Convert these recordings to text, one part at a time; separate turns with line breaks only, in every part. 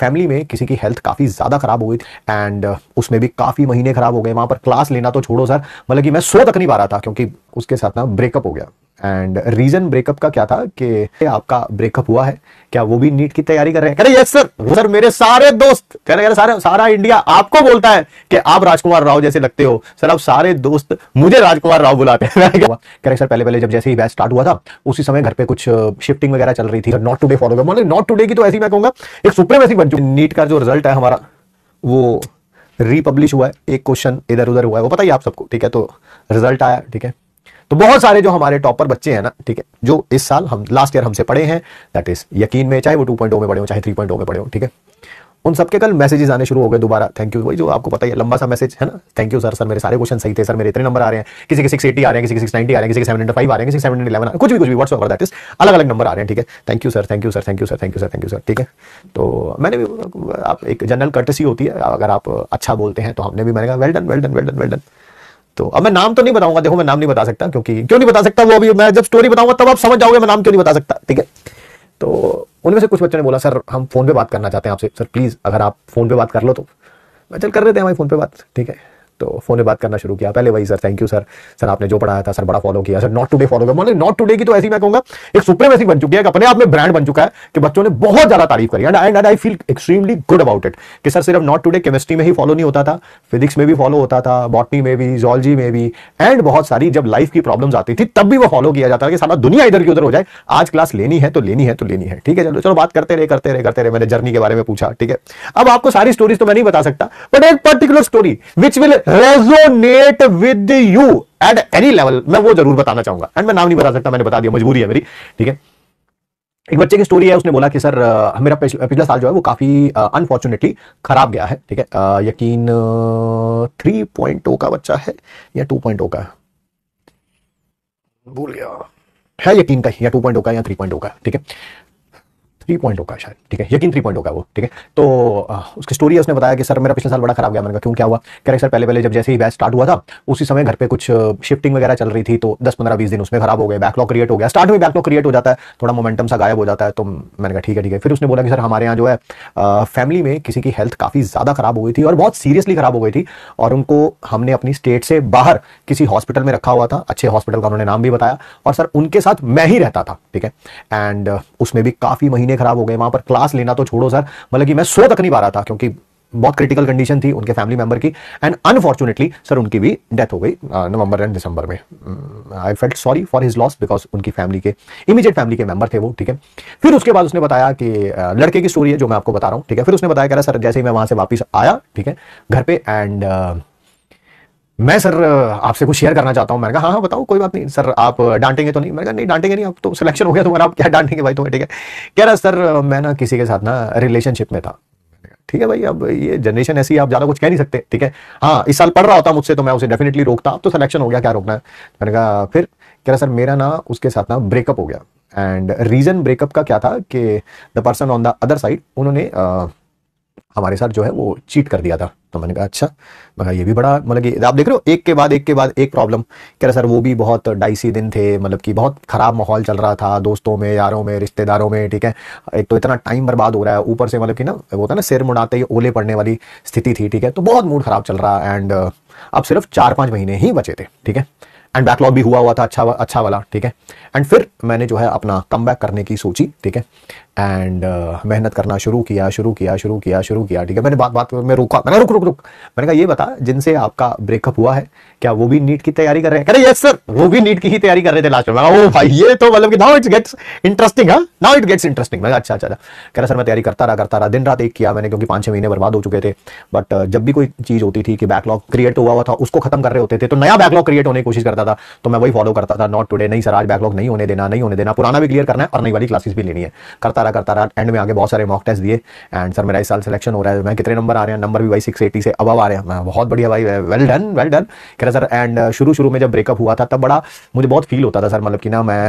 family में किसी की हेल्थ काफ़ी ज़्यादा ख़राब हो गई थी एंड उसमें भी काफ़ी महीने ख़राब हो गए वहां पर क्लास लेना तो छोड़ो सर मतलब कि मैं सो तक नहीं पा रहा था क्योंकि उसके साथ ना ब्रेकअप हो गया एंड रीजन ब्रेकअप का क्या था कि आपका ब्रेकअप हुआ है क्या वो भी नीट की तैयारी कर रहे हैं कह रहे यस सर सर मेरे सारे दोस्त कह रहे सारे सारा इंडिया आपको बोलता है कि आप राजकुमार राव जैसे लगते हो सर आप सारे दोस्त मुझे राजकुमार राव बुलाते हैं कह रहे सर पहले पहले जब जैसे ही बैच स्टार्ट हुआ था उसी समय घर पे कुछ शिफ्टिंग uh, वगैरह चल रही थी नॉट टूडे फॉलो मतलब नॉट टूडे की तो ऐसी मैं कहूंगा एक ऐसी बन चुकी नीट का जो रिजल्ट है हमारा वो रिपब्लिश हुआ है एक क्वेश्चन इधर उधर हुआ है वो पता ही आप सबको ठीक है तो रिजल्ट आया ठीक है तो बहुत सारे जो हमारे टॉपर बच्चे हैं ना ठीक है जो इस साल हम लास्ट ईयर हमसे पढ़े हैं दैट इज यकीन में चाहे वो टू oh में पढ़े हो चाहे थ्री पॉइंट oh में पढ़े हो ठीक है उन सबके कल मैसेजेस आने शुरू हो गए दोबारा थैंक यू वही जो आपको पता है लंबा सा मैसेज है ना थैंक यू सर सर मेरे सारे क्वेश्चन सही थे सर मेरे इतने नंबर आ रहे हैं किसी के सिक्स एटी आ रहे हैं किसी के सिक्स नाइनटी आ रहे हैं किसी के सेवन फाइव आ रहे हैं किसी सेवन इलेवन कुछ भी कुछ भी व्हाट्सअप दैट इज अलग अलग नंबर आ रहे हैं ठीक है thank you sir thank you sir thank you sir thank you sir thank you sir ठीक है तो मैंने भी आप एक जनरल कर्टसी होती है अगर आप अच्छा बोलते हैं तो हमने भी मैंने कहा well done well done well done well done तो अब मैं नाम तो नहीं बताऊंगा देखो मैं नाम नहीं बता सकता क्योंकि क्यों नहीं बता सकता वो अभी मैं जब स्टोरी बताऊंगा तब आप समझ जाओगे मैं नाम क्यों नहीं बता सकता ठीक है तो उनमें से कुछ बच्चों ने बोला सर हम फोन पे बात करना चाहते हैं आपसे सर प्लीज अगर आप फोन पे बात कर लो तो मैं चल कर रहे हैं हमारी फोन पे बात ठीक है तो फोन पे बात करना शुरू किया पहले वही sir thank you sir sir आपने जो पढ़ाया था सर बड़ा फॉलो किया सर नॉट टुडे फॉलो किया मतलब नॉट टुडे की तो ऐसी मैं कहूंगा एक सुप्रेमेसी बन चुकी है अपने आप में ब्रांड बन चुका है कि बच्चों ने बहुत ज्यादा तारीफ करी and and I feel extremely good about it कि सर सिर्फ नॉट टुडे केमिस्ट्री में ही फॉलो नहीं होता था फिजिक्स में भी फॉलो होता था बॉटनी में भी जोलॉजी में भी एंड बहुत सारी जब लाइफ की प्रॉब्लम आती थी तब भी वो फॉलो किया जाता था कि सारा दुनिया इधर की उधर हो जाए आज क्लास लेनी है तो लेनी है तो लेनी है ठीक है चलो चलो बात करते रहे करते रहे करते रहे मैंने जर्नी के बारे में पूछा ठीक है अब आपको सारी स्टोरीज तो मैं नहीं बता सकता बट एक particular story which will resonate with you at any level मैं वो जरूर बताना चाहूंगा एंड मैं नाम नहीं बता सकता मैंने बता दिया मजबूरी है मेरी ठीक है एक बच्चे की स्टोरी है उसने बोला कि सर मेरा पिछला साल जो है वो काफ़ी अनफॉर्चुनेटली ख़राब गया है ठीक है यकीन थ्री पॉइंट oh का बच्चा है या टू पॉइंट oh का भूल गया है यकीन oh का या टू पॉइंट का या थ्री पॉइंट का ठीक है थ्री पॉइंट होगा शायद ठीक है यकीन थ्री पॉइंट होगा वो ठीक है तो आ, उसकी स्टोरी है उसने बताया कि सर मेरा पिछले साल बड़ा खराब गया मैंने कहा क्यों क्या हुआ कह रहे सर पहले पहले जब जैसे ही बैच स्टार्ट हुआ था उसी समय घर पे कुछ शिफ्टिंग वगैरह चल रही थी तो दस पंद्रह बीस दिन उसमें खराब हो गए बैकलॉग क्रिएट हो गया स्टार्ट में बैकलॉग क्रिएट हो जाता है थोड़ा मोमेंटम सा गायब हो जाता है तो मैंने कहा ठीक है ठीक है फिर उसने बोला कि सर हमारे यहाँ जो है फैमिली में किसी की हेल्थ काफ़ी ज़्यादा खराब हो गई थी और बहुत सीरियसली खराब हो गई थी और उनको हमने अपनी स्टेट से बाहर किसी हॉस्पिटल में रखा हुआ था अच्छे हॉस्पिटल का उन्होंने नाम भी बताया और सर उनके साथ मैं ही रहता था ठीक है एंड उसमें भी काफ़ी महीने महीने खराब हो गए वहां पर क्लास लेना तो छोड़ो सर मतलब कि मैं सो तक नहीं पा रहा था क्योंकि बहुत क्रिटिकल कंडीशन थी उनके फैमिली मेंबर की एंड अनफॉर्चुनेटली सर उनकी भी डेथ हो गई नवंबर एंड दिसंबर में I felt sorry for his loss because उनकी फैमिली के इमीडिएट फैमिली के मेंबर थे वो ठीक है फिर उसके बाद उसने बताया कि लड़के की स्टोरी है जो मैं आपको बता रहा हूँ ठीक है फिर उसने बताया कह रहा सर जैसे ही मैं वहां से वापस आया ठीक है घर पे एंड uh, मैं सर आपसे कुछ शेयर करना चाहता हूँ मैंने कहा हाँ हाँ बताओ कोई बात नहीं सर आप डांटेंगे तो नहीं मैंने कहा नहीं डांटेंगे नहीं आप तो सिलेक्शन हो गया तुम्हारा आप क्या डांटेंगे भाई तुम्हें ठीक है कह रहा सर मैं ना किसी के साथ ना रिलेशनशिप में था ठीक है भाई अब ये जनरेशन ऐसी आप ज्यादा कुछ कह नहीं सकते ठीक है हाँ इस साल पढ़ रहा होता मुझसे तो मैं उसे डेफिनेटली रोकता अब तो सिलेक्शन हो गया क्या रोकना है मैंने कहा फिर कह रहा सर मेरा ना उसके साथ ना ब्रेकअप हो गया एंड रीजन ब्रेकअप का क्या था कि the person on the other side उन्होंने हमारे साथ जो है वो चीट कर दिया था तो मैंने कहा अच्छा मैं ये भी बड़ा मतलब कि आप देख रहे हो एक के बाद एक के बाद एक प्रॉब्लम कह रहे सर वो भी बहुत डाइसी दिन थे मतलब कि बहुत ख़राब माहौल चल रहा था दोस्तों में यारों में रिश्तेदारों में ठीक है एक तो इतना टाइम बर्बाद हो रहा है ऊपर से मतलब कि ना वो होता है ना सिर मुड़ाते ही ओले पड़ने वाली स्थिति थी ठीक है तो बहुत मूड ख़राब चल रहा है एंड uh, अब सिर्फ चार पाँच महीने ही बचे थे ठीक है एंड बैकलॉग भी हुआ हुआ था अच्छा अच्छा वाला ठीक है एंड फिर मैंने जो है अपना कम करने की सोची ठीक है एंड uh, मेहनत करना शुरू किया शुरू किया शुरू किया शुरू किया ठीक है मैंने बात बात में रुका मैंने रुक रुक रुक मैंने कहा ये बता जिनसे आपका ब्रेकअप हुआ है क्या वो भी नीट की तैयारी कर रहे हैं कह रहे यस सर वो भी नीट की ही तैयारी कर रहे थे लास्ट में ओ भाई ये तो मतलब कि नाउ इट्स गेट्स इंटरेस्टिंग हाँ नाउ इट गेट्स इंटरेस्टिंग मैं अच्छा अच्छा कह रहा सर मैं तैयारी करता रहा करता रहा दिन रात एक किया मैंने क्योंकि पाँच छः महीने बर्बाद हो चुके थे बट uh, जब भी कोई चीज़ होती थी कि बैकलॉग क्रिएट तो हुआ हुआ था उसको खत्म कर रहे होते थे तो नया बैकलॉग क्रिएट होने की कोशिश करता था तो मैं वही फॉलो करता था नॉट टुडे नहीं सर आज बैकलॉग नहीं होने देना नहीं होने देना पुराना भी क्लियर करना है और नई वाली क्लासेस भी लेनी है करता सारा करता रहा एंड में आगे बहुत सारे मॉक टेस्ट दिए एंड सर मेरा इस साल सिलेक्शन हो रहा है मैं कितने नंबर आ रहे हैं नंबर भी भाई सिक्स एटी से अब आ रहे हैं मैं बहुत बढ़िया भाई वेल डन वेल डन कह रहा सर एंड शुरू शुरू में जब ब्रेकअप हुआ था तब बड़ा मुझे बहुत फील होता था सर मतलब कि ना मैं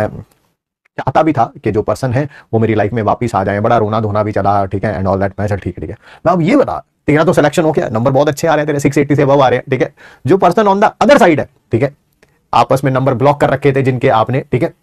चाहता भी था कि जो पर्सन है वो मेरी लाइफ में वापस आ जाए बड़ा रोना धोना भी चला ठीक है एंड ऑल दैट मैं सर ठीक है ठीक है मैं अब ये बता तेरा तो सिलेक्शन हो गया नंबर बहुत अच्छे आ रहे हैं तेरे सिक्स एट्टी से अब आ रहे हैं ठीक है जो person on the other side है ठीक है आपस में नंबर ब्लॉक कर रखे थे जिनके आपने ठीक है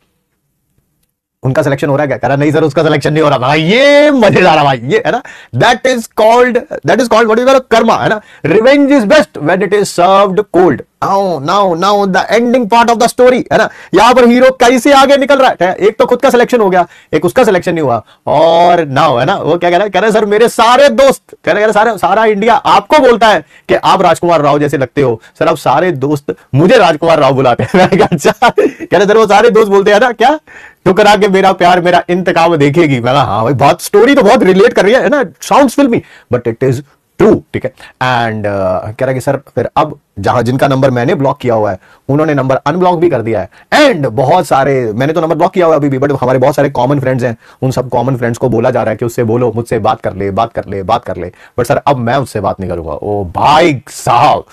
उनका सिलेक्शन हो रहा है क्या कह नहीं सर उसका सिलेक्शन नहीं हो रहा भाई ये मजेदार है भाई ये है ना that is called that is called what is karma है ना revenge is best when it is served cold now now now the ending part of the story है ना यहां पर हीरो कैसे आगे निकल रहा है एक तो खुद का सिलेक्शन हो गया एक उसका सिलेक्शन नहीं हुआ और नाउ है ना वो क्या कह रहा है कह रहे सर मेरे सारे दोस्त कह रहे सारे सारा इंडिया आपको बोलता है कि आप राजकुमार राव जैसे लगते हो सर आप सारे दोस्त मुझे राजकुमार राव बुलाते हैं अच्छा कह रहे सर वो सारे दोस्त बोलते हैं ना क्या ठुकरा करा के मेरा प्यार मेरा इंतकाम देखेगी मैं हाँ भाई बात स्टोरी तो बहुत रिलेट कर रही है ना साउंड फिल्मी बट इट इज ट्रू ठीक है एंड कह रहा कि सर फिर अब जहां जिनका नंबर मैंने ब्लॉक किया हुआ है उन्होंने नंबर अनब्लॉक भी कर दिया है एंड बहुत सारे मैंने तो नंबर ब्लॉक किया हुआ है अभी भी बट हमारे बहुत सारे कॉमन फ्रेंड्स हैं उन सब कॉमन फ्रेंड्स को बोला जा रहा है कि उससे बोलो मुझसे बात कर ले बात कर ले बात कर ले बट सर अब मैं उससे बात नहीं करूंगा ओ भाई साहब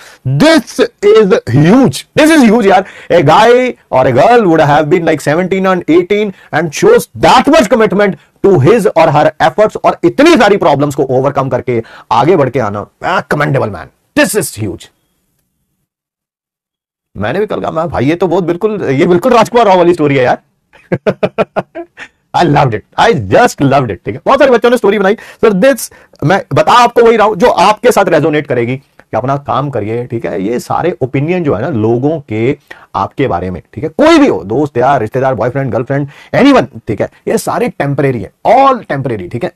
this is huge this is huge यार a guy or a girl would have been like 17 and 18 and shows that much commitment to his or her efforts और इतनी सारी प्रॉब्लम्स को ओवरकम करके आगे बढ़ के आना commendable man this is huge मैंने भी कल कहा मैं भाई ये तो बहुत बिल्कुल ये बिल्कुल राजकुमार राव वाली स्टोरी है यार I love it I just love it ठीक है बहुत सारे बच्चों ने स्टोरी बनाई सर दिस मैं बता आपको वही रहा हूं जो आपके साथ रेजोनेट करेगी कि अपना काम करिए ठीक है ये सारे ओपिनियन जो है ना लोगों के आपके बारे में ठीक है कोई भी हो दोस्त यार रिश्तेदार बॉयफ्रेंड गर्लफ्रेंड एनीवन ठीक है ये सारे टेम्परेरी है ऑल टेम्परेरी ठीक है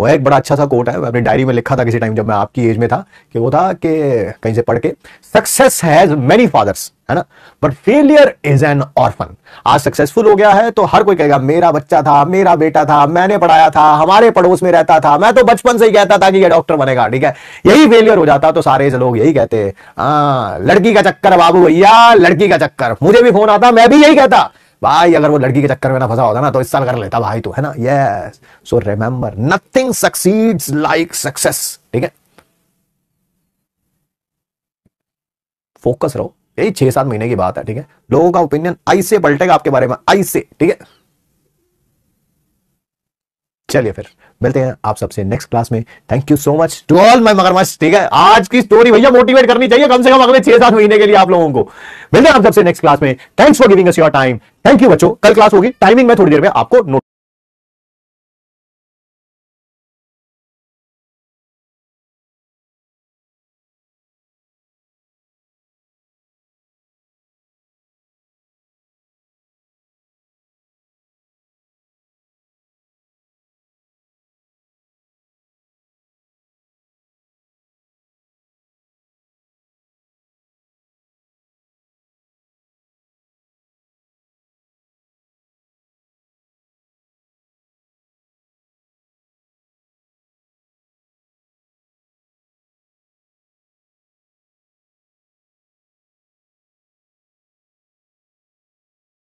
वो एक बड़ा अच्छा सा कोट है अपनी डायरी में लिखा था किसी टाइम जब मैं आपकी एज में था कि वो था कि कहीं से पढ़ के सक्सेस हैज मेनी फादर्स है ना but failure is an orphan आज सक्सेसफुल हो गया है तो हर कोई कहेगा मेरा बच्चा था मेरा बेटा था मैंने पढ़ाया था हमारे पड़ोस में रहता था मैं तो बचपन से ही कहता था कि ये डॉक्टर बनेगा ठीक है यही फेलियर हो जाता तो सारे लोग यही कहते हैं हाँ, लड़की का चक्कर बाबू भैया लड़की का चक्कर मुझे भी फोन आता मैं भी यही कहता भाई अगर वो लड़की के चक्कर में ना फंसा होता ना तो इस साल कर लेता भाई तू है ना yes so remember nothing succeeds like success ठीक है फोकस रहो यही छह सात महीने की बात है ठीक है लोगों का ओपिनियन आई से पलटेगा आपके बारे में आई से ठीक है चलिए फिर मिलते हैं आप सबसे नेक्स्ट क्लास में thank you so much to all my मगरमच्छ ठीक है आज की स्टोरी भैया मोटिवेट करनी चाहिए कम से कम अगले छह सात महीने के लिए आप लोगों को मिलते हैं आप सबसे नेक्स्ट क्लास में thanks for giving us your time thank you बच्चों कल क्लास होगी टाइमिंग में थोड़ी देर में आपको नोट